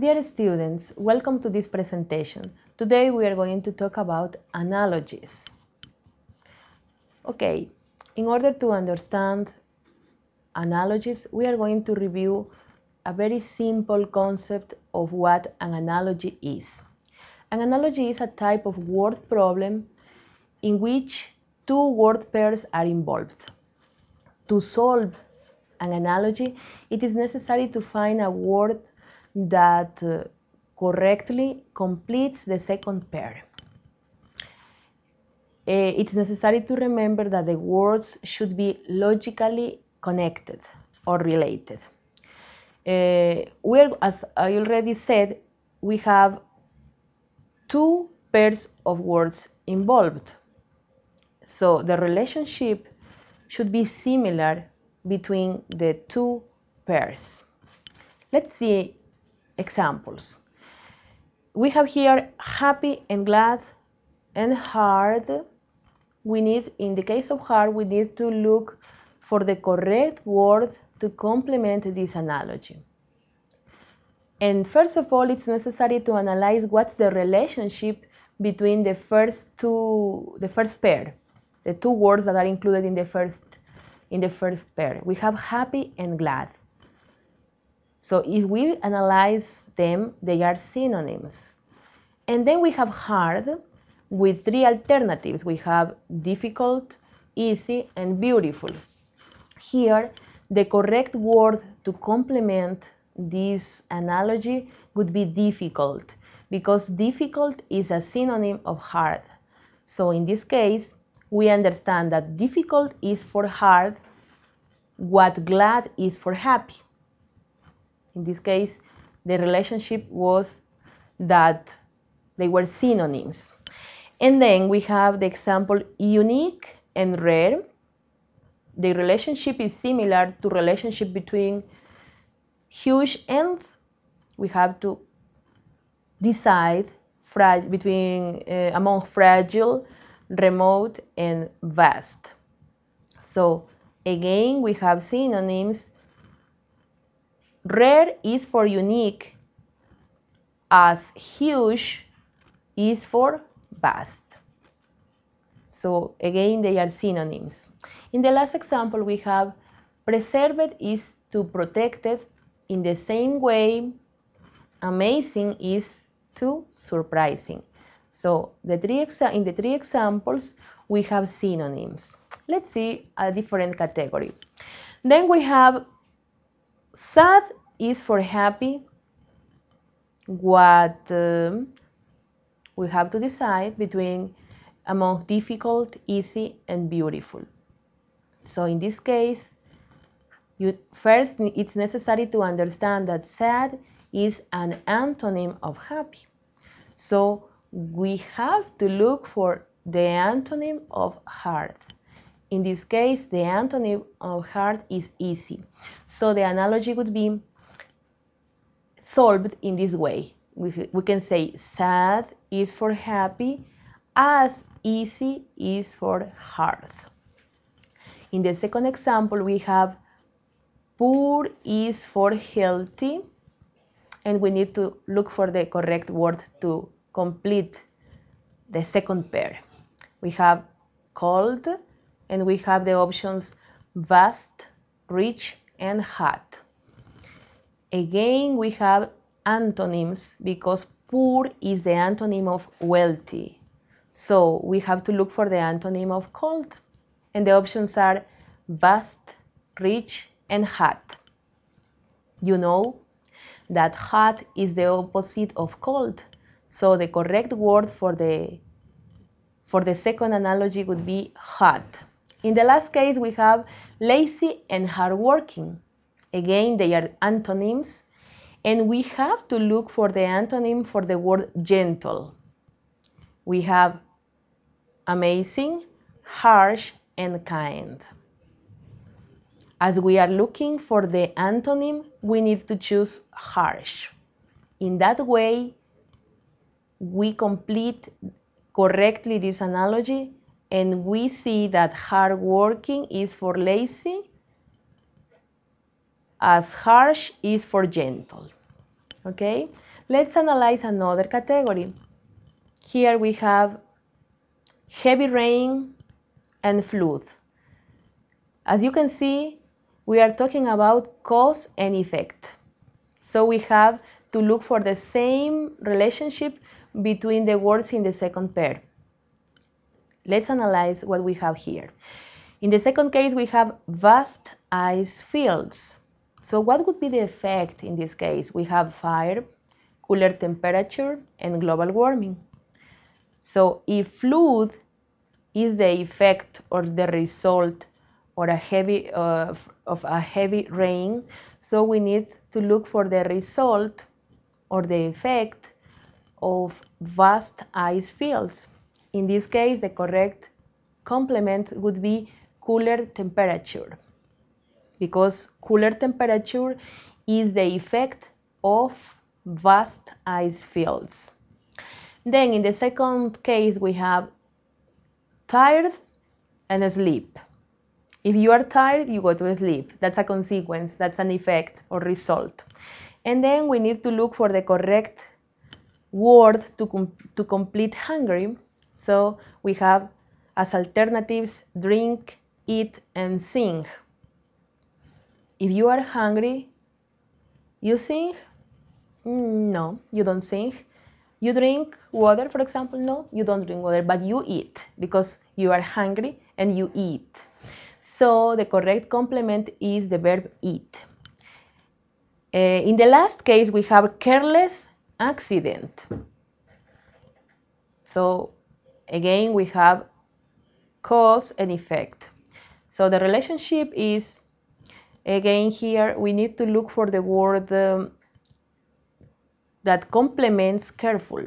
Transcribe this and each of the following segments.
Dear students, welcome to this presentation. Today we are going to talk about analogies. Okay, in order to understand analogies, we are going to review a very simple concept of what an analogy is. An analogy is a type of word problem in which two word pairs are involved. To solve an analogy, it is necessary to find a word that uh, correctly completes the second pair. Uh, it's necessary to remember that the words should be logically connected or related. Uh, we are, as I already said, we have two pairs of words involved. So the relationship should be similar between the two pairs. Let's see examples. We have here happy and glad and hard. We need, in the case of hard, we need to look for the correct word to complement this analogy. And first of all, it's necessary to analyze what's the relationship between the first two, the first pair, the two words that are included in the first in the first pair. We have happy and glad. So if we analyze them, they are synonyms. And then we have hard with three alternatives. We have difficult, easy, and beautiful. Here, the correct word to complement this analogy would be difficult because difficult is a synonym of hard. So in this case, we understand that difficult is for hard, what glad is for happy. In this case, the relationship was that they were synonyms. And then we have the example unique and rare. The relationship is similar to relationship between huge and we have to decide between uh, among fragile, remote, and vast. So again, we have synonyms Rare is for unique, as huge is for vast. So again, they are synonyms. In the last example, we have preserved is to protected in the same way amazing is to surprising. So the three in the three examples, we have synonyms. Let's see a different category. Then we have Sad is for happy. What um, we have to decide between among difficult, easy, and beautiful. So in this case, you first it's necessary to understand that sad is an antonym of happy. So we have to look for the antonym of hard. In this case, the antonym of hard is easy. So the analogy would be solved in this way. We, we can say sad is for happy as easy is for hard. In the second example, we have poor is for healthy and we need to look for the correct word to complete the second pair. We have cold and we have the options vast, rich, and hot. Again, we have antonyms because poor is the antonym of wealthy. So we have to look for the antonym of cold. And the options are vast, rich, and hot. You know that hot is the opposite of cold. So the correct word for the for the second analogy would be hot. In the last case, we have lazy and hardworking. Again, they are antonyms, and we have to look for the antonym for the word gentle. We have amazing, harsh, and kind. As we are looking for the antonym, we need to choose harsh. In that way, we complete correctly this analogy and we see that hard working is for lazy, as harsh is for gentle. Okay, let's analyze another category. Here we have heavy rain and flood. As you can see, we are talking about cause and effect. So we have to look for the same relationship between the words in the second pair. Let's analyze what we have here. In the second case, we have vast ice fields. So what would be the effect in this case? We have fire, cooler temperature, and global warming. So if flood is the effect or the result or a heavy uh, of a heavy rain, so we need to look for the result or the effect of vast ice fields. In this case, the correct complement would be cooler temperature because cooler temperature is the effect of vast ice fields. Then in the second case, we have tired and sleep. If you are tired, you go to sleep. That's a consequence, that's an effect or result. And then we need to look for the correct word to, com to complete hungry. So we have as alternatives drink, eat, and sing. If you are hungry, you sing? Mm, no, you don't sing. You drink water, for example? No, you don't drink water, but you eat because you are hungry and you eat. So the correct complement is the verb eat. Uh, in the last case, we have careless accident. So again we have cause and effect so the relationship is again here we need to look for the word um, that complements careful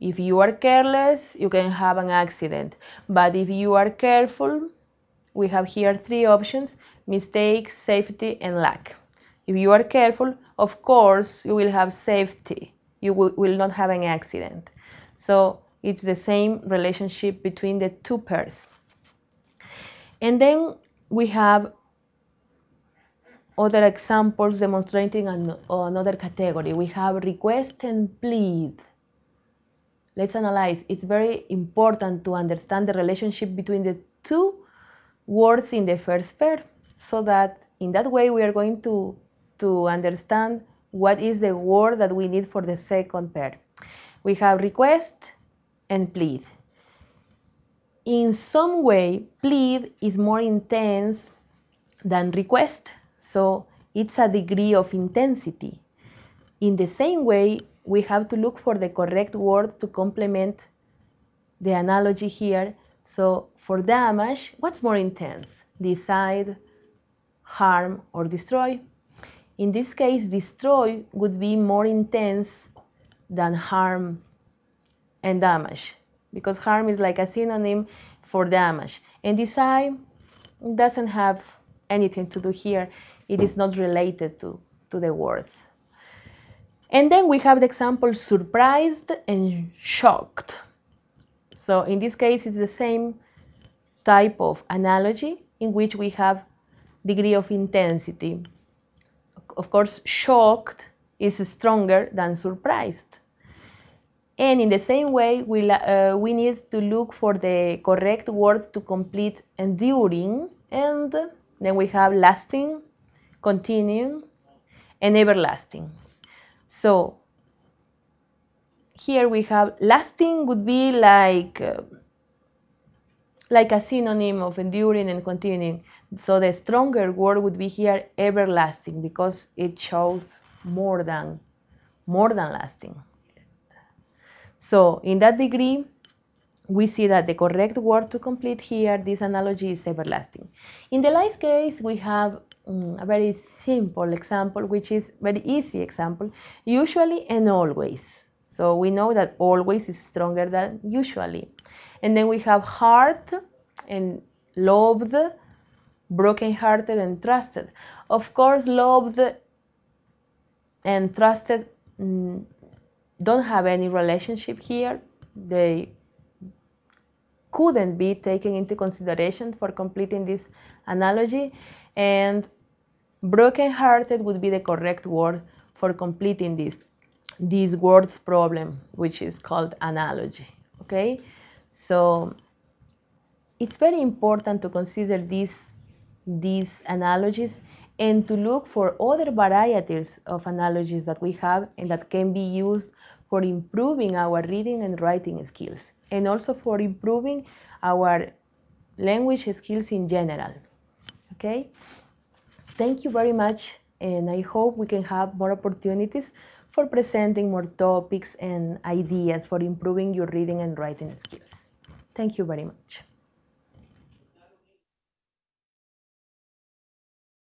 if you are careless you can have an accident but if you are careful we have here three options mistake safety and lack if you are careful of course you will have safety you will, will not have an accident so it's the same relationship between the two pairs. And then we have other examples demonstrating an, another category. We have request and plead. Let's analyze. It's very important to understand the relationship between the two words in the first pair so that in that way we are going to, to understand what is the word that we need for the second pair. We have request and plead. In some way, plead is more intense than request, so it's a degree of intensity. In the same way, we have to look for the correct word to complement the analogy here. So for damage, what's more intense? Decide, harm, or destroy? In this case, destroy would be more intense than harm and damage because harm is like a synonym for damage and design doesn't have anything to do here it is not related to to the word and then we have the example surprised and shocked so in this case it's the same type of analogy in which we have degree of intensity of course shocked is stronger than surprised and in the same way, we, uh, we need to look for the correct word to complete enduring. And then we have lasting, continuing, and everlasting. So here we have lasting would be like uh, like a synonym of enduring and continuing. So the stronger word would be here everlasting because it shows more than more than lasting. So in that degree, we see that the correct word to complete here this analogy is everlasting. In the last case, we have um, a very simple example, which is very easy example, usually and always. So we know that always is stronger than usually. And then we have heart and loved, broken-hearted and trusted. Of course, loved and trusted mm, don't have any relationship here. They couldn't be taken into consideration for completing this analogy, and broken-hearted would be the correct word for completing this this words problem, which is called analogy. Okay, so it's very important to consider these these analogies and to look for other varieties of analogies that we have and that can be used for improving our reading and writing skills and also for improving our language skills in general. Okay? Thank you very much and I hope we can have more opportunities for presenting more topics and ideas for improving your reading and writing skills. Thank you very much.